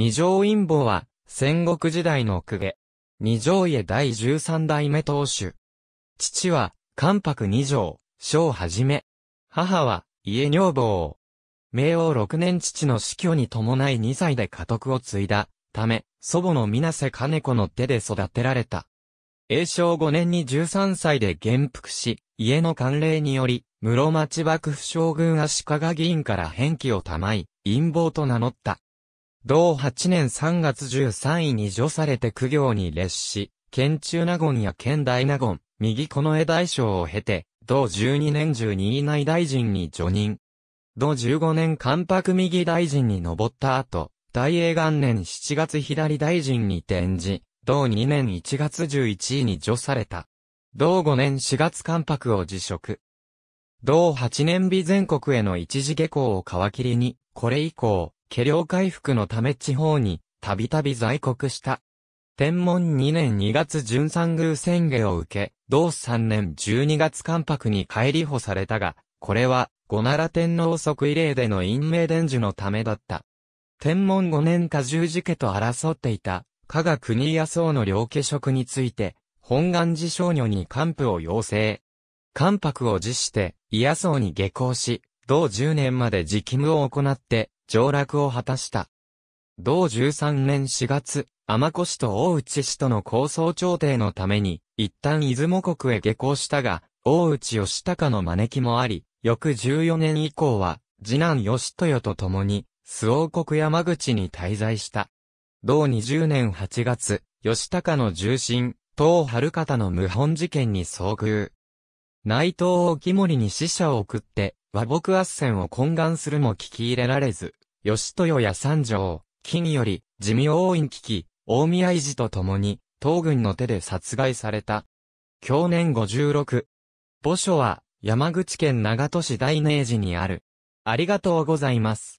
二条陰謀は、戦国時代の公家。二条家第十三代目当主。父は、関白二条、小はじめ。母は、家女房。明王六年父の死去に伴い二歳で家督を継いだ、ため、祖母の水瀬金子の手で育てられた。永正五年に十三歳で元服し、家の慣例により、室町幕府将軍足利議員から返記を賜い、陰謀と名乗った。同8年3月13位に除されて苦行に列し、県中納言や県大納言、右近絵大将を経て、同12年12位内大臣に除任。同15年関白右大臣に上った後、大英元年7月左大臣に転じ、同2年1月11位に除された。同5年4月関白を辞職。同8年日全国への一時下校を皮切りに、これ以降、家領回復のため地方に、たびたび在国した。天文2年2月巡三宮宣言を受け、同3年12月関白に帰り保されたが、これは、五奈良天皇即位礼での陰明伝授のためだった。天文5年下十字家と争っていた、加賀国野草の両家職について、本願寺少女に官府を要請。関白を辞して、野草に下校し、同10年まで時務を行って、上落を果たした。同13年4月、天子氏と大内氏との構想調停のために、一旦出雲国へ下校したが、大内義高の招きもあり、翌14年以降は、次男義豊と共に、諏王国山口に滞在した。同20年8月、義高の重臣、東春方の謀反事件に遭遇。内藤を木森に死者を送って、和睦圧戦を懇願するも聞き入れられず、義豊や三条、木により、地味王院危機、大宮維持と共に、東軍の手で殺害された。去年56。墓所は、山口県長門市大明寺にある。ありがとうございます。